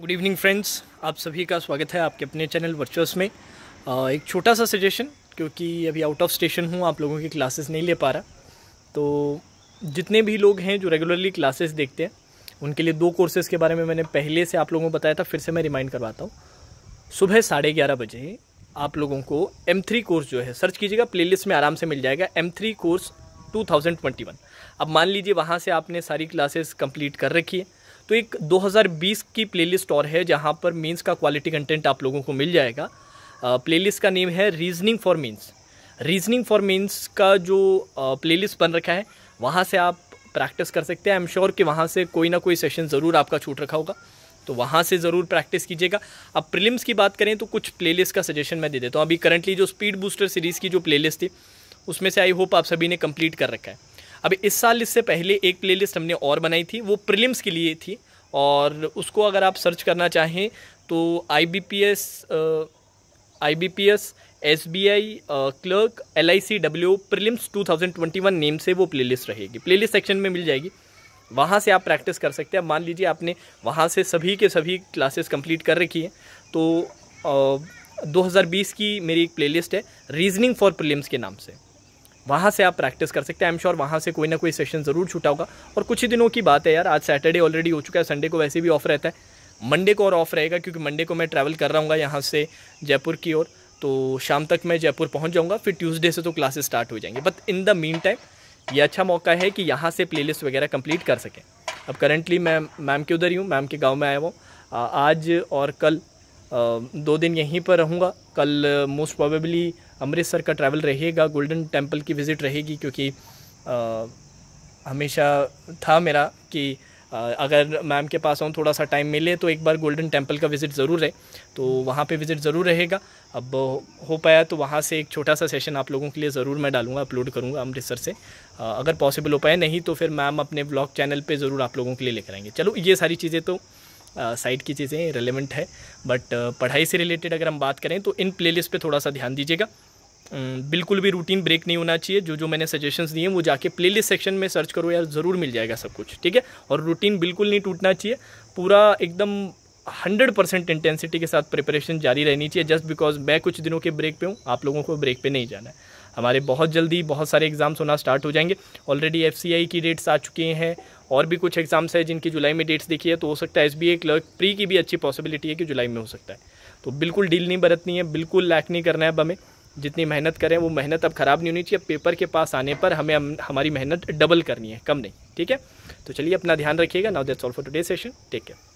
good evening friends आप सभी का स्वागत है आपके अपने चैनल वर्चुअस में एक छोटा सा सजेशन क्योंकि अभी आउट ऑफ स्टेशन हूँ आप लोगों की क्लासेस नहीं ले पा रहा तो जितने भी लोग हैं जो रेगुलरली क्लासेस देखते हैं उनके लिए दो कोर्सेज़ के बारे में मैंने पहले से आप लोगों को बताया था फिर से मैं रिमाइंड करवाता हूँ सुबह साढ़े ग्यारह बजे आप लोगों को एम थ्री कोर्स जो है सर्च कीजिएगा प्लेलिस्ट में आराम से मिल जाएगा M three course two thousand twenty one अब मान लीजिए वहाँ से आपने सारी क्लासेस कंप्लीट कर रखी है तो एक 2020 की प्लेलिस्ट और है जहाँ पर मीन्स का क्वालिटी कंटेंट आप लोगों को मिल जाएगा प्लेलिस्ट का नेम है reasoning for means reasoning for means का जो प्लेलिस्ट बन रखा है वहाँ से आप प्रैक्टिस कर सकते हैं आई एम श्योर कि वहाँ से कोई ना कोई सेशन ज़रूर आपका छूट रखा होगा तो वहाँ से ज़रूर प्रैक्टिस कीजिएगा अब प्रिलिम्स की बात करें तो कुछ प्लेलिस्ट का सजेशन मैं दे देता हूँ अभी करंटली जो स्पीड बूस्टर सीरीज़ की जो प्लेलिस्ट थी उसमें से आई होप आप सभी ने कंप्लीट कर रखा है अब इस साल इससे पहले एक प्लेलिस्ट हमने और बनाई थी वो प्रिलिम्स के लिए थी और उसको अगर आप सर्च करना चाहें तो I B P S I B P S S B I clerk L I C W prelims two thousand twenty one name से वो प्लेलिस्ट रहेगी प्लेलिस्ट सेक्शन में मिल जाएगी वहाँ से आप प्रैक्टिस कर सकते हैं मान लीजिए आपने वहाँ से सभी के सभी क्लासेस कंप्लीट कर रखी है तो आ, 2020 की मेरी एक प्लेलिस्ट है रीजनिंग फॉर प्रिलिम्स के नाम से वहाँ से आप प्रैक्टिस कर सकते हैं आई एम श्योर वहाँ से कोई ना कोई सेशन ज़रूर छूटा होगा और कुछ ही दिनों की बात है यार आज सैटरडे ऑलरेडी हो चुका है संडे को वैसे भी ऑफ रहता है मंडे को और ऑफ रहेगा क्योंकि मंडे को मैं ट्रैवल कर रहा हूँ यहाँ से जयपुर की ओर तो शाम तक मैं जयपुर पहुँच जाऊँगा फिर ट्यूसडे से तो क्लासेस स्टार्ट हो जाएंगे but in the mean time ये अच्छा मौका है कि यहाँ से प्ले वगैरह कम्प्लीट कर सकें अब करेंटली मैं मैम के उधर ही हूँ मैम के गाँव में आया हुआ आज और कल दो दिन यहीं पर रहूँगा कल मोस्ट uh, प्रोबेबली अमृतसर का ट्रैवल रहेगा गोल्डन टेम्पल की विज़िट रहेगी क्योंकि आ, हमेशा था मेरा कि आ, अगर मैम के पास आऊँ थोड़ा सा टाइम मिले तो एक बार गोल्डन टेम्पल का विज़िट ज़रूर रहे तो वहाँ पे विज़िट ज़रूर रहेगा अब हो पाया तो वहाँ से एक छोटा सा सेशन आप लोगों के लिए ज़रूर मैं डालूँगा अपलोड करूँगा अमृतसर से आ, अगर पॉसिबल हो पाया नहीं तो फिर मैम अपने ब्लॉग चैनल पर ज़रूर आप लोगों के लिए लेकर आएंगे चलो ये सारी चीज़ें तो साइड की चीज़ें रेलिवेंट है बट पढ़ाई से रिलेटेड अगर हम बात करें तो इन प्लेलिस्ट पे थोड़ा सा ध्यान दीजिएगा बिल्कुल भी रूटीन ब्रेक नहीं होना चाहिए जो जो मैंने सजेशंस दिए हैं वो जाके प्लेलिस्ट सेक्शन में सर्च करो यार ज़रूर मिल जाएगा सब कुछ ठीक है और रूटीन बिल्कुल नहीं टूटना चाहिए पूरा एकदम हंड्रेड परसेंट इंटेंसिटी के साथ प्रिपरेशन जारी रहनी चाहिए जस्ट बिकॉज मैं कुछ दिनों के ब्रेक पे हूँ आप लोगों को ब्रेक पे नहीं जाना है हमारे बहुत जल्दी बहुत सारे एग्ज़ाम्स होना स्टार्ट हो जाएंगे ऑलरेडी एफ की डेट्स आ चुके हैं और भी कुछ एग्ज़ाम्स हैं जिनकी जुलाई में डेट्स देखी है तो हो सकता है एस बी क्लर्क प्री की भी अच्छी पॉसिबिलिटी है कि जुलाई में हो सकता है तो बिल्कुल डील नहीं बरतनी है बिल्कुल लैक नहीं करना है अब हमें जितनी मेहनत करें वो मेहनत अब ख़राब नहीं होनी चाहिए पेपर के पास आने पर हमें हम, हमारी मेहनत डबल करनी है कम नहीं ठीक है तो चलिए अपना ध्यान रखिएगा now that's all for today session take care